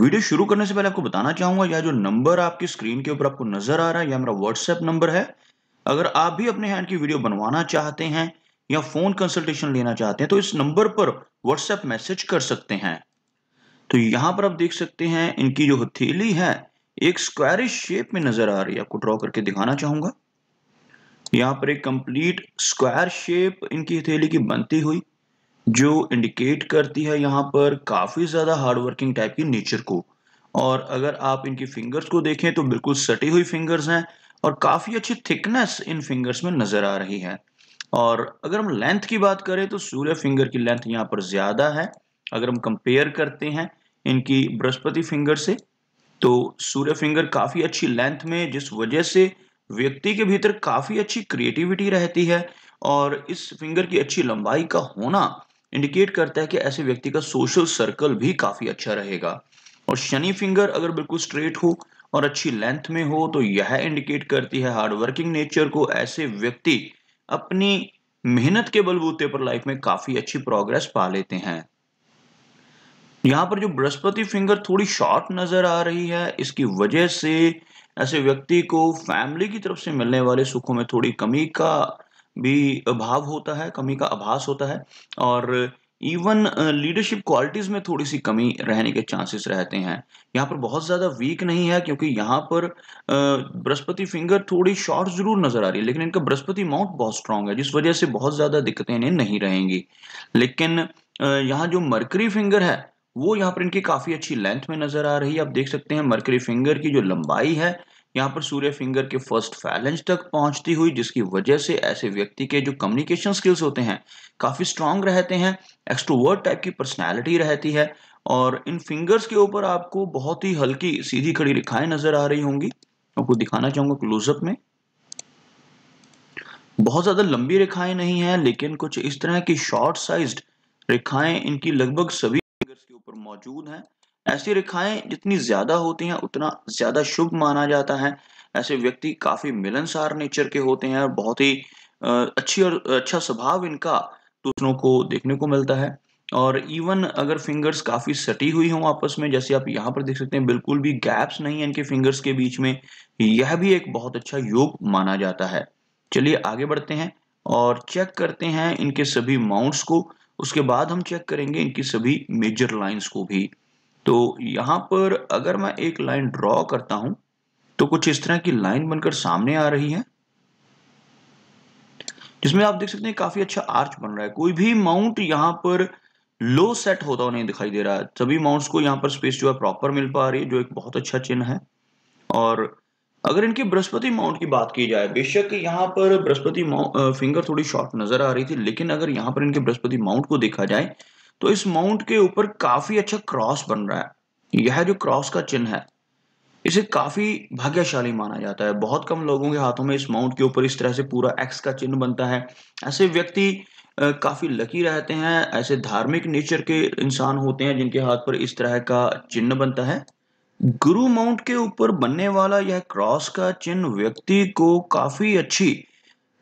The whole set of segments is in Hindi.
वीडियो शुरू करने से पहले आपको बताना चाहूंगा या जो नंबर आपकी स्क्रीन के ऊपर आपको नजर आ रहा है या मेरा व्हाट्सएप नंबर है अगर आप भी अपने हैंड की वीडियो बनवाना चाहते हैं या फोन कंसल्टेशन लेना चाहते हैं तो इस नंबर पर व्हाट्सएप मैसेज कर सकते हैं तो यहां पर आप देख सकते हैं इनकी जो हथेली है एक स्क्वायरिश शेप में नजर आ रही है आपको ड्रॉ करके दिखाना चाहूंगा यहाँ पर एक कंप्लीट स्क्वायर शेप इनकी हथेली की बनती हुई जो इंडिकेट करती है यहाँ पर काफ़ी ज़्यादा हार्डवर्किंग टाइप की नेचर को और अगर आप इनकी फिंगर्स को देखें तो बिल्कुल सटी हुई फिंगर्स हैं और काफ़ी अच्छी थिकनेस इन फिंगर्स में नज़र आ रही है और अगर हम लेंथ की बात करें तो सूर्य फिंगर की लेंथ यहाँ पर ज़्यादा है अगर हम कंपेयर करते हैं इनकी बृहस्पति फिंगर से तो सूर्य फिंगर काफ़ी अच्छी लेंथ में जिस वजह से व्यक्ति के भीतर काफ़ी अच्छी क्रिएटिविटी रहती है और इस फिंगर की अच्छी लंबाई का होना इंडिकेट करता है कि ऐसे व्यक्ति का सोशल सर्कल भी काफी अच्छा रहेगा और शनि फिंगर अगर बिल्कुल स्ट्रेट हो और अच्छी लेंथ में हो तो यह इंडिकेट करती है हार्डवर्किंग नेचर को ऐसे व्यक्ति अपनी मेहनत के बलबूते पर लाइफ में काफी अच्छी प्रोग्रेस पा लेते हैं यहां पर जो बृहस्पति फिंगर थोड़ी शॉर्ट नजर आ रही है इसकी वजह से ऐसे व्यक्ति को फैमिली की तरफ से मिलने वाले सुखों में थोड़ी कमी का भी अभाव होता है कमी का आभास होता है और इवन लीडरशिप क्वालिटीज में थोड़ी सी कमी रहने के चांसेस रहते हैं यहाँ पर बहुत ज़्यादा वीक नहीं है क्योंकि यहाँ पर बृहस्पति फिंगर थोड़ी शॉर्ट जरूर नज़र आ रही है लेकिन इनका बृहस्पति माउंट बहुत स्ट्रांग है जिस वजह से बहुत ज़्यादा दिक्कतें इन्हें नहीं रहेंगी लेकिन यहाँ जो मरकरी फिंगर है वो यहाँ पर इनकी काफ़ी अच्छी लेंथ में नज़र आ रही है आप देख सकते हैं मरकरी फिंगर की जो लंबाई है यहाँ पर सूर्य फिंगर के फर्स्ट फैलेंज तक पहुंचती हुई जिसकी वजह से ऐसे व्यक्ति के जो कम्युनिकेशन स्किल्स होते हैं काफ़ी स्ट्रांग रहते हैं एक्सट्रोवर्ट टाइप की पर्सनैलिटी रहती है और इन फिंगर्स के ऊपर आपको बहुत ही हल्की सीधी खड़ी रेखाएं नजर आ रही होंगी आपको दिखाना चाहूंगा क्लोजअप में बहुत ज़्यादा लंबी रेखाएं नहीं है लेकिन कुछ इस तरह की शॉर्ट साइज रेखाएं इनकी लगभग सभी फिंगर्स के ऊपर मौजूद हैं ऐसी रेखाएं जितनी ज्यादा होती हैं उतना ज्यादा शुभ माना जाता है ऐसे व्यक्ति काफी मिलनसार नेचर के होते हैं और बहुत ही अच्छी और अच्छा स्वभाव इनका दूसरों को देखने को मिलता है और इवन अगर फिंगर्स काफ़ी सटी हुई हों आपस में जैसे आप यहाँ पर देख सकते हैं बिल्कुल भी गैप्स नहीं है इनके फिंगर्स के बीच में यह भी एक बहुत अच्छा योग माना जाता है चलिए आगे बढ़ते हैं और चेक करते हैं इनके सभी माउंट्स को उसके बाद हम चेक करेंगे इनकी सभी मेजर लाइंस को भी तो यहां पर अगर मैं एक लाइन ड्रॉ करता हूं तो कुछ इस तरह की लाइन बनकर सामने आ रही है जिसमें आप देख सकते हैं काफी अच्छा आर्च बन रहा है कोई भी माउंट यहाँ पर लो सेट होता हुआ नहीं दिखाई दे रहा है सभी माउंट्स को यहाँ पर स्पेस जो है प्रॉपर मिल पा रही है जो एक बहुत अच्छा चिन्ह है और अगर इनके बृहस्पति माउंट की बात की जाए बेशक यहाँ पर बृहस्पति फिंगर थोड़ी शॉर्ट नजर आ रही थी लेकिन अगर यहाँ पर इनके बृहस्पति माउंट को देखा जाए तो इस माउंट के ऊपर काफी अच्छा क्रॉस बन रहा है यह जो क्रॉस का चिन्ह है इसे काफी भाग्यशाली माना जाता है बहुत कम लोगों के हाथों में इस माउंट के ऊपर इस तरह से पूरा एक्स का चिन्ह बनता है ऐसे व्यक्ति काफी लकी रहते हैं ऐसे धार्मिक नेचर के इंसान होते हैं जिनके हाथ पर इस तरह का चिन्ह बनता है गुरु माउंट के ऊपर बनने वाला यह क्रॉस का चिन्ह व्यक्ति को काफी अच्छी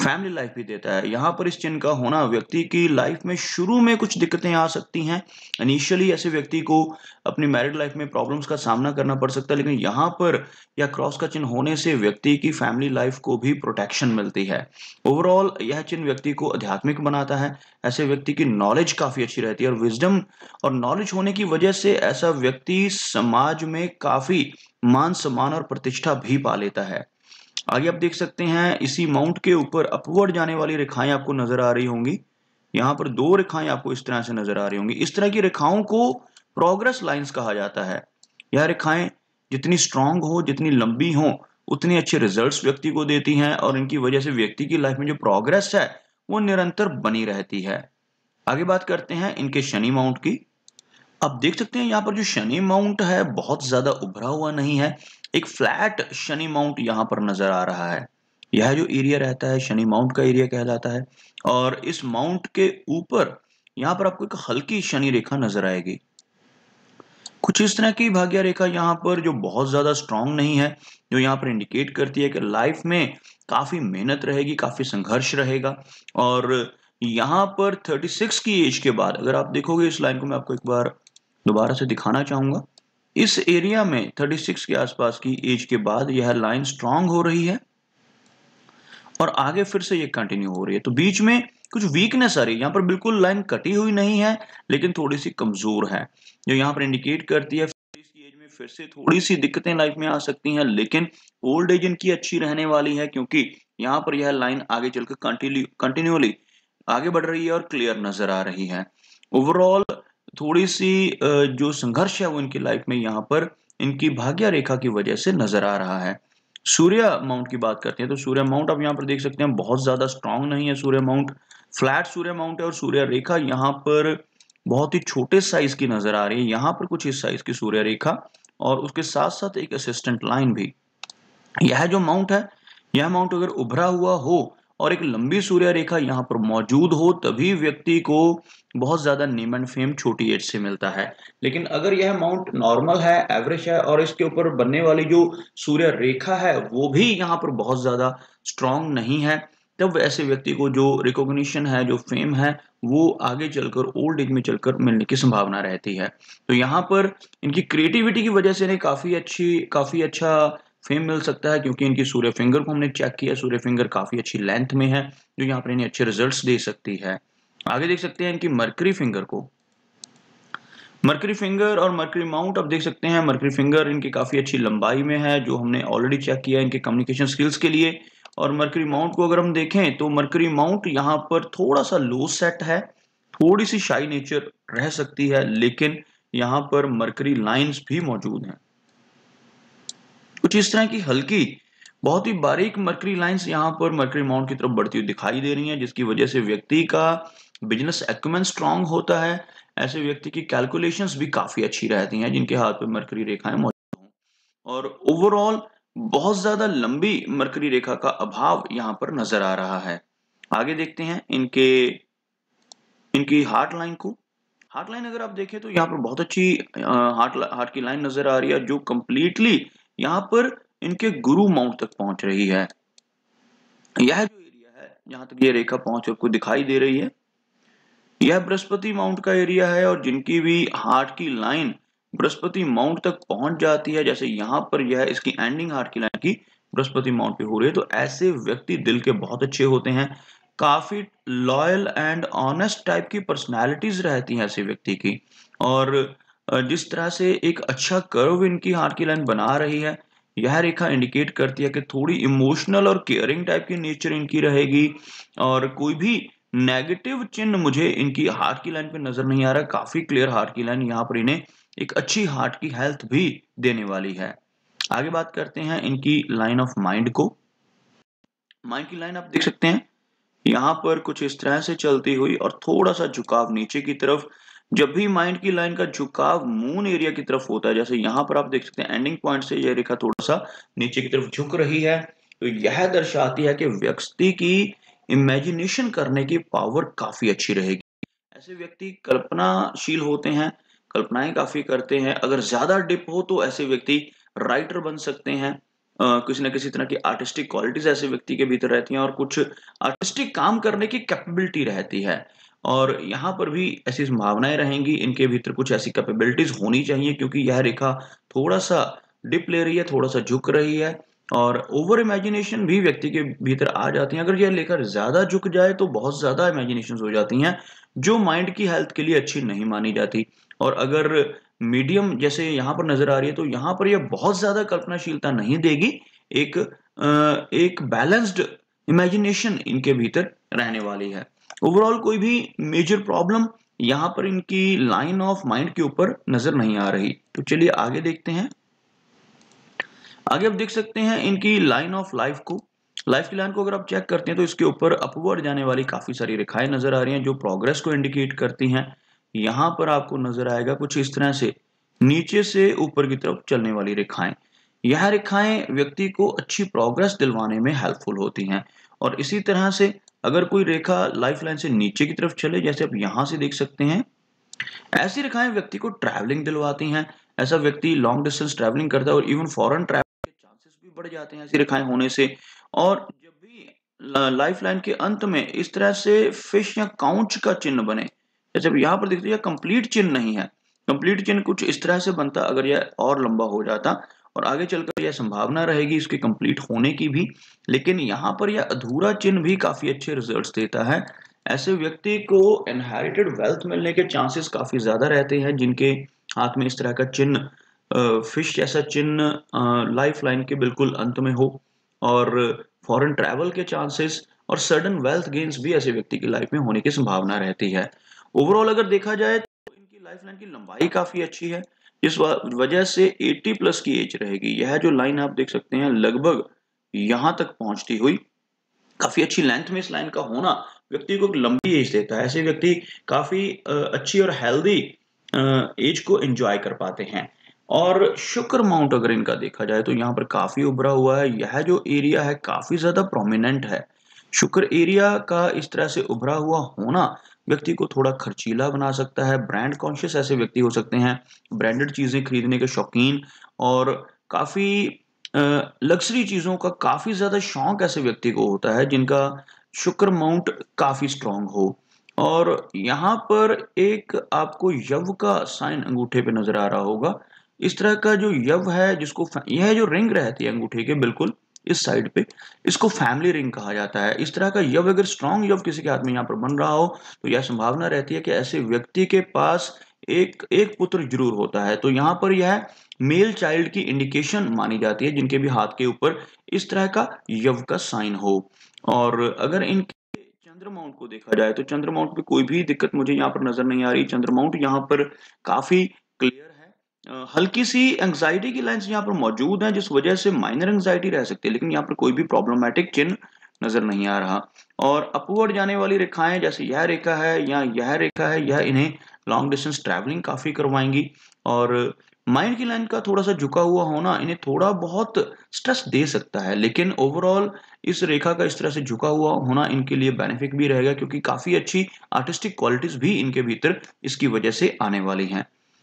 फैमिली लाइफ भी देता है यहाँ पर इस चिन्ह का होना व्यक्ति की लाइफ में शुरू में कुछ दिक्कतें आ सकती हैं इनिशियली ऐसे व्यक्ति को अपनी मैरिड लाइफ में प्रॉब्लम्स का सामना करना पड़ सकता है लेकिन यहाँ पर या क्रॉस का चिन्ह होने से व्यक्ति की फैमिली लाइफ को भी प्रोटेक्शन मिलती है ओवरऑल यह चिन्ह व्यक्ति को आध्यात्मिक बनाता है ऐसे व्यक्ति की नॉलेज काफ़ी अच्छी रहती है और विजडम और नॉलेज होने की वजह से ऐसा व्यक्ति समाज में काफ़ी मान सम्मान और प्रतिष्ठा भी पा लेता है आगे आप देख सकते हैं इसी माउंट के ऊपर अपवर्ड जाने वाली रेखाएं आपको नजर आ रही होंगी यहाँ पर दो रेखाएं आपको इस तरह से नजर आ रही होंगी इस तरह की रेखाओं को प्रोग्रेस लाइंस कहा जाता है यह रेखाएं जितनी स्ट्रांग हो जितनी लंबी हो उतने अच्छे रिजल्ट्स व्यक्ति को देती हैं और इनकी वजह से व्यक्ति की लाइफ में जो प्रोग्रेस है वो निरंतर बनी रहती है आगे बात करते हैं इनके शनि माउंट की आप देख सकते हैं यहाँ पर जो शनि माउंट है बहुत ज्यादा उभरा हुआ नहीं है एक फ्लैट शनि माउंट यहाँ पर नजर आ रहा है यह जो एरिया रहता है शनि माउंट का एरिया कहलाता है और इस माउंट के ऊपर यहाँ पर आपको एक हल्की शनि रेखा नजर आएगी कुछ इस तरह की भाग्य रेखा यहाँ पर जो बहुत ज्यादा स्ट्रांग नहीं है जो यहाँ पर इंडिकेट करती है कि लाइफ में काफी मेहनत रहेगी काफी संघर्ष रहेगा और यहाँ पर 36 की एज के बाद अगर आप देखोगे इस लाइन को मैं आपको एक बार दोबारा से दिखाना चाहूंगा इस एरिया में 36 के आसपास की एज के बाद यह लाइन स्ट्रांग हो रही है और आगे फिर से यह कंटिन्यू हो रही है तो बीच में कुछ वीकनेस आ रही है यहां पर बिल्कुल लाइन कटी हुई नहीं है लेकिन थोड़ी सी कमजोर है जो यहाँ पर इंडिकेट करती है फिर से थोड़ी सी दिक्कतें लाइफ में आ सकती हैं लेकिन ओल्ड एज इनकी अच्छी रहने वाली है क्योंकि यहाँ पर यह लाइन आगे चलकर कंटिन्यू कंटिन्यूली आगे बढ़ रही है और क्लियर नजर आ रही है ओवरऑल थोड़ी सी जो संघर्ष है वो इनकी लाइफ में यहाँ पर इनकी भाग्य रेखा की वजह से नजर आ रहा है सूर्य माउंट की बात करते हैं तो सूर्य माउंट आप यहाँ पर देख सकते हैं बहुत ज्यादा स्ट्रांग नहीं है सूर्य माउंट फ्लैट सूर्य माउंट है और सूर्य रेखा यहाँ पर बहुत ही छोटे साइज की नजर आ रही है यहाँ पर कुछ इस साइज की सूर्य रेखा और उसके साथ साथ एक असिस्टेंट लाइन भी यह जो माउंट है यह माउंट अगर उभरा हुआ हो और एक लंबी सूर्य रेखा यहाँ पर मौजूद हो तभी व्यक्ति को बहुत ज़्यादा नेम एंड फेम छोटी एज से मिलता है लेकिन अगर यह माउंट नॉर्मल है एवरेज है और इसके ऊपर बनने वाली जो सूर्य रेखा है वो भी यहाँ पर बहुत ज़्यादा स्ट्रांग नहीं है तब ऐसे व्यक्ति को जो रिकॉग्निशन है जो फेम है वो आगे चलकर ओल्ड एज में चलकर मिलने की संभावना रहती है तो यहाँ पर इनकी क्रिएटिविटी की वजह से इन्हें काफ़ी अच्छी काफ़ी अच्छा फेम मिल सकता है क्योंकि इनकी सूर्य फिंगर को हमने चेक किया सूर्य फिंगर काफ़ी अच्छी लेंथ में है जो यहाँ पर इन्हें अच्छे रिजल्ट दे सकती है आगे देख सकते हैं इनकी मर्करी फिंगर को मर्करी फिंगर और मर्करी माउंट आप देख सकते हैं मर्करी फिंगर इनकी काफ़ी अच्छी लंबाई में है जो हमने ऑलरेडी चेक किया है इनके कम्युनिकेशन स्किल्स के लिए और मर्करी माउंट को अगर हम देखें तो मर्करी माउंट यहाँ पर थोड़ा सा लो सेट है थोड़ी सी शाई नेचर रह सकती है लेकिन यहाँ पर मर्करी लाइंस भी मौजूद हैं कुछ इस तरह की हल्की बहुत ही बारीक मर्करी लाइंस यहाँ पर मर्करी माउंट की तरफ बढ़ती हुई दिखाई दे रही हैं जिसकी वजह से व्यक्ति का बिजनेस एक्यूमेंट स्ट्रांग होता है ऐसे व्यक्ति की कैलकुलेशन भी काफ़ी अच्छी रहती हैं जिनके हाथ पर मर्करी रेखाएं मौजूद हों और ओवरऑल बहुत ज़्यादा लंबी मर्करी रेखा का अभाव यहाँ पर नज़र आ रहा है आगे देखते हैं इनके इनकी हार्ट लाइन को हार्ट लाइन अगर आप देखें तो यहाँ पर बहुत अच्छी हार्ट हार्ट की लाइन नज़र आ रही है जो कंप्लीटली यहाँ पर इनके गुरु माउंट तक पहुंच रही है यह जो एरिया है यहाँ तक ये रेखा पहुंच आपको दिखाई दे रही है यह बृहस्पति माउंट का एरिया है और जिनकी भी हार्ट की लाइन बृहस्पति माउंट तक पहुंच जाती है जैसे यहाँ पर यह इसकी एंडिंग हार्ट की लाइन की बृहस्पति माउंट पे हो रही है तो ऐसे व्यक्ति दिल के बहुत अच्छे होते हैं काफी लॉयल एंड ऑनेस्ट टाइप की पर्सनैलिटीज रहती हैं ऐसे व्यक्ति की और जिस तरह से एक अच्छा कर्व इनकी हार की लाइन बना रही है यह रेखा इंडिकेट करती है कि थोड़ी इमोशनल और केयरिंग टाइप की नेचर इनकी रहेगी और कोई भी नेगेटिव चिन्ह मुझे इनकी हार्ट की लाइन पे नजर नहीं आ रहा काफी क्लियर हार्ट की लाइन यहाँ पर इन्हें एक अच्छी हार्ट की हेल्थ भी देने वाली है आगे बात करते हैं इनकी लाइन ऑफ माइंड को माइंड की लाइन आप देख सकते हैं यहाँ पर कुछ इस तरह से चलती हुई और थोड़ा सा झुकाव नीचे की तरफ जब भी माइंड की लाइन का झुकाव मून एरिया की तरफ होता है जैसे यहां पर आप देख सकते हैं एंडिंग पॉइंट से यह रेखा थोड़ा सा नीचे की तरफ झुक रही है तो यह दर्शाती है कि व्यक्ति की इमेजिनेशन करने की पावर काफी अच्छी रहेगी ऐसे व्यक्ति कल्पनाशील होते हैं कल्पनाएं काफी करते हैं अगर ज्यादा डिप हो तो ऐसे व्यक्ति राइटर बन सकते हैं किसी ना किसी तरह की आर्टिस्टिक क्वालिटीज ऐसे व्यक्ति के भीतर रहती हैं और कुछ आर्टिस्टिक काम करने की कैपेबिलिटी रहती है और यहाँ पर भी ऐसी संभावनाएं रहेंगी इनके भीतर कुछ ऐसी कैपेबिलिटीज होनी चाहिए क्योंकि यह रेखा थोड़ा सा डिप ले रही है थोड़ा सा झुक रही है और ओवर इमेजिनेशन भी व्यक्ति के भीतर आ जाती है अगर यह लेकर ज़्यादा झुक जाए तो बहुत ज़्यादा इमेजिनेशन हो जाती हैं जो माइंड की हेल्थ के लिए अच्छी नहीं मानी जाती और अगर मीडियम जैसे यहाँ पर नज़र आ रही है तो यहाँ पर यह बहुत ज़्यादा कल्पनाशीलता नहीं देगी एक एक बैलेंस्ड इमेजिनेशन इनके भीतर रहने वाली है ओवरऑल कोई भी मेजर प्रॉब्लम यहां पर इनकी लाइन ऑफ माइंड के ऊपर नजर नहीं आ रही तो चलिए आगे देखते हैं आगे आप देख सकते हैं इनकी लाइन ऑफ लाइफ को लाइफ की लाइन को अगर आप चेक करते हैं तो इसके ऊपर अपवर्ड जाने वाली काफी सारी रेखाएं नजर आ रही हैं जो प्रोग्रेस को इंडिकेट करती हैं यहां पर आपको नजर आएगा कुछ इस तरह से नीचे से ऊपर की तरफ चलने वाली रेखाएं यह रेखाएं व्यक्ति को अच्छी प्रोग्रेस दिलवाने में हेल्पफुल होती हैं और इसी तरह से अगर कोई रेखा लाइफ लाइन से नीचे की तरफ चले जैसे आप यहां से देख सकते हैं ऐसी रेखाएं व्यक्ति को ट्रैवलिंग दिलवाती हैं ऐसा व्यक्ति लॉन्ग डिस्टेंस ट्रैवलिंग करता है और इवन फॉरन ट्रैवल के चांसेस भी बढ़ जाते हैं ऐसी रेखाएं होने से और जब भी लाइफ लाइन के अंत में इस तरह से फिश या काउंच का चिन्ह बने जैसे यहाँ पर देखते हैं कंप्लीट चिन्ह नहीं है कंप्लीट चिन्ह कुछ इस तरह से बनता अगर यह और लंबा हो जाता और आगे चलकर यह संभावना रहेगी इसके कंप्लीट होने की भी लेकिन यहाँ पर यह अधूरा चिन्ह भी काफ़ी अच्छे रिजल्ट देता है ऐसे व्यक्ति को इनहेरिटेड वेल्थ मिलने के चांसेस काफ़ी ज़्यादा रहते हैं जिनके हाथ में इस तरह का चिन्ह फिश जैसा चिन्ह लाइफ लाइन के बिल्कुल अंत में हो और फॉरेन ट्रैवल के चांसेस और सडन वेल्थ गेन्स भी ऐसे व्यक्ति की लाइफ में होने की संभावना रहती है ओवरऑल अगर देखा जाए तो इनकी लाइफ लाइन की लंबाई काफ़ी अच्छी है इस वजह से 80 प्लस की एज रहेगी यह जो लाइन आप देख सकते हैं लगभग यहां तक पहुंचती हुई काफी अच्छी लेंथ में इस लाइन का होना व्यक्ति को एक लंबी एज देता है ऐसे व्यक्ति काफी अच्छी और हेल्दी एज को एंजॉय कर पाते हैं और शुक्र माउंट अगर इनका देखा जाए तो यहाँ पर काफी उभरा हुआ है यह जो एरिया है काफी ज्यादा प्रोमिनेंट है शुक्र एरिया का इस तरह से उभरा हुआ होना व्यक्ति को थोड़ा खर्चीला बना सकता है ब्रांड कॉन्शियस ऐसे व्यक्ति हो सकते हैं ब्रांडेड चीज़ें खरीदने के शौकीन और काफ़ी लग्जरी चीज़ों का काफ़ी ज़्यादा शौक ऐसे व्यक्ति को होता है जिनका शुक्र माउंट काफ़ी स्ट्रांग हो और यहाँ पर एक आपको यव का साइन अंगूठे पे नज़र आ रहा होगा इस तरह का जो यव है जिसको यह जो रिंग रहती है अंगूठे के बिल्कुल इस साइड पे इसको फैमिली रिंग कहा जाता है इस तरह का यव अगर स्ट्रॉन्ग यव किसी के हाथ में यहाँ पर बन रहा हो तो यह संभावना रहती है कि ऐसे व्यक्ति के पास एक एक पुत्र जरूर होता है तो यहाँ पर यह मेल चाइल्ड की इंडिकेशन मानी जाती है जिनके भी हाथ के ऊपर इस तरह का यव का साइन हो और अगर इनके चंद्रमाउंट को देखा जाए तो चंद्रमाउंट पे कोई भी दिक्कत मुझे यहाँ पर नजर नहीं आ रही चंद्रमाउंट यहाँ पर काफी हल्की सी एंग्जाइटी की लाइंस यहाँ पर मौजूद हैं जिस वजह से माइनर एंग्जाइटी रह सकती है लेकिन यहाँ पर कोई भी प्रॉब्लमेटिक चिन्ह नजर नहीं आ रहा और अपवर्ड जाने वाली रेखाएं जैसे यह रेखा है या यह रेखा है यह इन्हें लॉन्ग डिस्टेंस ट्रैवलिंग काफ़ी करवाएंगी और माइंड की लाइन का थोड़ा सा झुका हुआ होना इन्हें थोड़ा बहुत स्ट्रेस दे सकता है लेकिन ओवरऑल इस रेखा का इस तरह से झुका हुआ होना इनके लिए बेनिफिट भी रहेगा क्योंकि काफ़ी अच्छी आर्टिस्टिक क्वालिटीज़ भी इनके भीतर इसकी वजह से आने वाली हैं